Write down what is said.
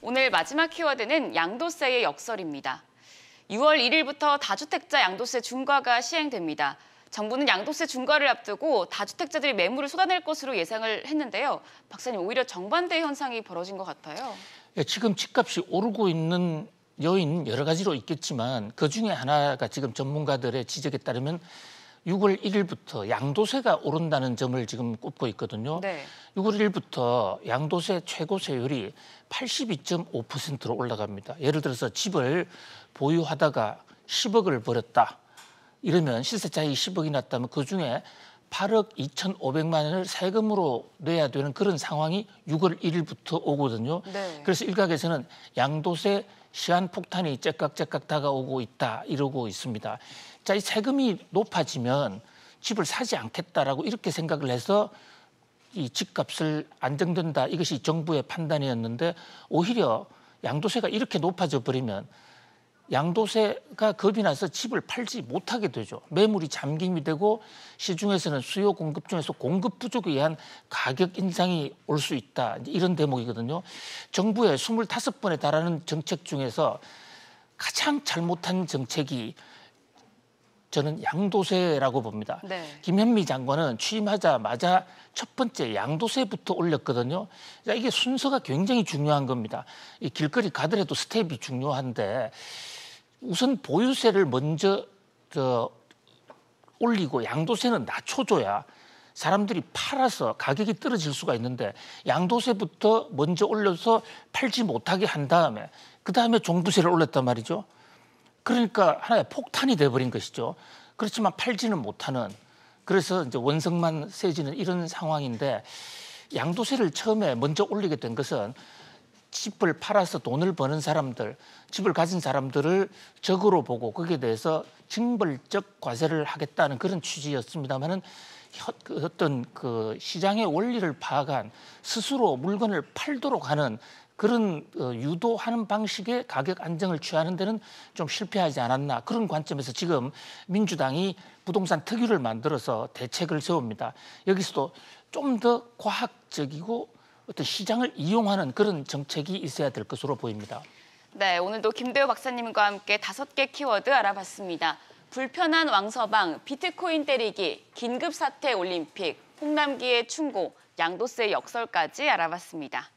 오늘 마지막 키워드는 양도세의 역설입니다. 6월 1일부터 다주택자 양도세 중과가 시행됩니다. 정부는 양도세 중과를 앞두고 다주택자들이 매물을 쏟아낼 것으로 예상을 했는데요. 박사님, 오히려 정반대 현상이 벌어진 것 같아요. 예, 지금 집값이 오르고 있는 여인 여러 가지로 있겠지만 그중에 하나가 지금 전문가들의 지적에 따르면 6월 1일부터 양도세가 오른다는 점을 지금 꼽고 있거든요. 네. 6월 1일부터 양도세 최고 세율이 82.5%로 올라갑니다. 예를 들어서 집을 보유하다가 10억을 벌었다. 이러면 실세 차익 10억이 났다면 그중에 8억 2,500만 원을 세금으로 내야 되는 그런 상황이 6월 1일부터 오거든요. 네. 그래서 일각에서는 양도세 시한폭탄이 째깍째깍 다가오고 있다 이러고 있습니다. 자, 이 세금이 높아지면 집을 사지 않겠다라고 이렇게 생각을 해서 이 집값을 안정된다 이것이 정부의 판단이었는데 오히려 양도세가 이렇게 높아져 버리면 양도세가 겁이 나서 집을 팔지 못하게 되죠. 매물이 잠김이 되고 시중에서는 수요 공급 중에서 공급 부족에 의한 가격 인상이 올 수 있다. 이런 대목이거든요. 정부의 25번에 달하는 정책 중에서 가장 잘못한 정책이 저는 양도세라고 봅니다. 네. 김현미 장관은 취임하자마자 첫 번째 양도세부터 올렸거든요. 이게 순서가 굉장히 중요한 겁니다. 이 길거리 가더라도 스텝이 중요한데 우선 보유세를 먼저 저 올리고 양도세는 낮춰줘야 사람들이 팔아서 가격이 떨어질 수가 있는데 양도세부터 먼저 올려서 팔지 못하게 한 다음에 그 다음에 종부세를 올렸단 말이죠. 그러니까 하나의 폭탄이 돼버린 것이죠. 그렇지만 팔지는 못하는 그래서 이제 원성만 세지는 이런 상황인데 양도세를 처음에 먼저 올리게 된 것은 집을 팔아서 돈을 버는 사람들, 집을 가진 사람들을 적으로 보고 거기에 대해서 징벌적 과세를 하겠다는 그런 취지였습니다만은 그 어떤 그 시장의 원리를 파악한 스스로 물건을 팔도록 하는 그런 어, 유도하는 방식의 가격 안정을 취하는 데는 좀 실패하지 않았나 그런 관점에서 지금 민주당이 부동산 특유를 만들어서 대책을 세웁니다. 여기서도 좀 더 과학적이고 어떤 시장을 이용하는 그런 정책이 있어야 될 것으로 보입니다. 네, 오늘도 김대우 박사님과 함께 다섯 개 키워드 알아봤습니다. 불편한 왕서방, 비트코인 때리기, 긴급사태 올림픽, 홍남기의 충고, 양도세 역설까지 알아봤습니다.